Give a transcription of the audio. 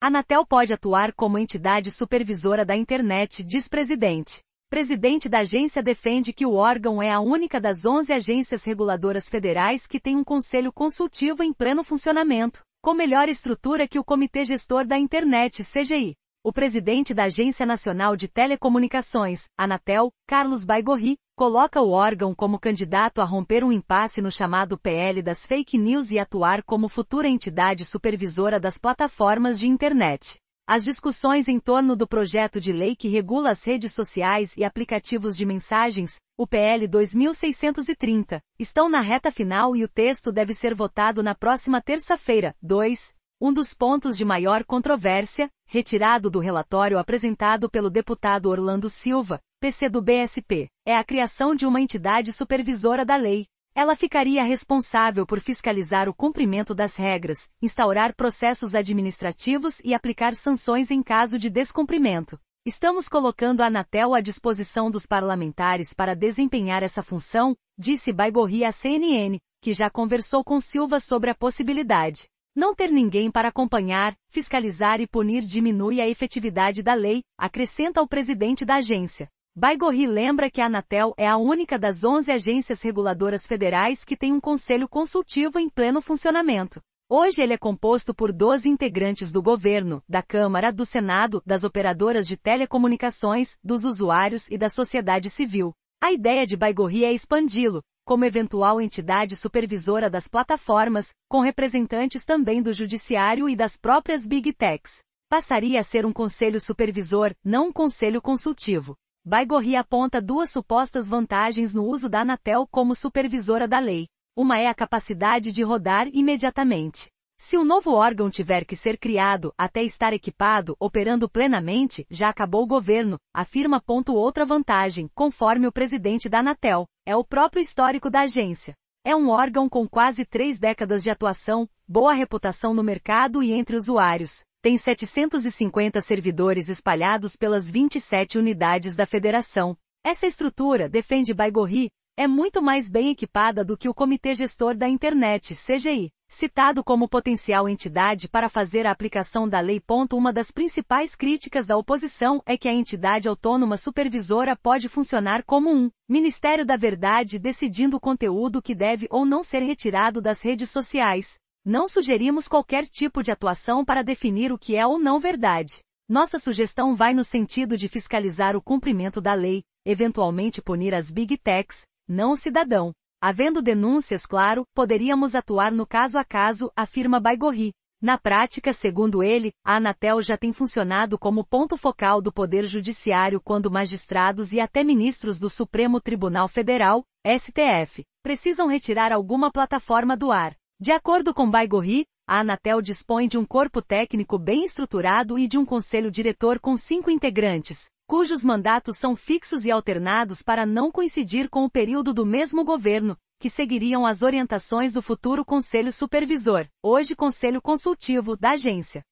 Anatel pode atuar como entidade supervisora da internet, diz presidente. Presidente da agência defende que o órgão é a única das 11 agências reguladoras federais que tem um conselho consultivo em pleno funcionamento, com melhor estrutura que o Comitê Gestor da Internet, CGI. O presidente da Agência Nacional de Telecomunicações, Anatel, Carlos Baigorri, coloca o órgão como candidato a romper um impasse no chamado PL das fake news e atuar como futura entidade supervisora das plataformas de internet. As discussões em torno do projeto de lei que regula as redes sociais e aplicativos de mensagens, o PL 2630, estão na reta final e o texto deve ser votado na próxima terça-feira, 2 um dos pontos de maior controvérsia, retirado do relatório apresentado pelo deputado Orlando Silva, PC do BSP, é a criação de uma entidade supervisora da lei. Ela ficaria responsável por fiscalizar o cumprimento das regras, instaurar processos administrativos e aplicar sanções em caso de descumprimento. Estamos colocando a Anatel à disposição dos parlamentares para desempenhar essa função, disse Baigorri à CNN, que já conversou com Silva sobre a possibilidade. Não ter ninguém para acompanhar, fiscalizar e punir diminui a efetividade da lei, acrescenta o presidente da agência. Baigorri lembra que a Anatel é a única das 11 agências reguladoras federais que tem um conselho consultivo em pleno funcionamento. Hoje ele é composto por 12 integrantes do governo, da Câmara, do Senado, das operadoras de telecomunicações, dos usuários e da sociedade civil. A ideia de Baigorri é expandi-lo, como eventual entidade supervisora das plataformas, com representantes também do judiciário e das próprias Big Techs. Passaria a ser um conselho supervisor, não um conselho consultivo. Baigorri aponta duas supostas vantagens no uso da Anatel como supervisora da lei. Uma é a capacidade de rodar imediatamente se um novo órgão tiver que ser criado até estar equipado, operando plenamente, já acabou o governo, afirma. Outra vantagem, conforme o presidente da Anatel, é o próprio histórico da agência. É um órgão com quase três décadas de atuação, boa reputação no mercado e entre usuários. Tem 750 servidores espalhados pelas 27 unidades da federação. Essa estrutura defende Baigorri, é muito mais bem equipada do que o Comitê Gestor da Internet, CGI, citado como potencial entidade para fazer a aplicação da lei. Uma das principais críticas da oposição é que a entidade autônoma supervisora pode funcionar como um Ministério da Verdade decidindo o conteúdo que deve ou não ser retirado das redes sociais. Não sugerimos qualquer tipo de atuação para definir o que é ou não verdade. Nossa sugestão vai no sentido de fiscalizar o cumprimento da lei, eventualmente punir as big techs, não cidadão. Havendo denúncias, claro, poderíamos atuar no caso a caso, afirma Baigorri. Na prática, segundo ele, a Anatel já tem funcionado como ponto focal do Poder Judiciário quando magistrados e até ministros do Supremo Tribunal Federal, STF, precisam retirar alguma plataforma do ar. De acordo com Baigorri, a Anatel dispõe de um corpo técnico bem estruturado e de um conselho diretor com cinco integrantes, cujos mandatos são fixos e alternados para não coincidir com o período do mesmo governo, que seguiriam as orientações do futuro Conselho Supervisor, hoje Conselho Consultivo, da agência.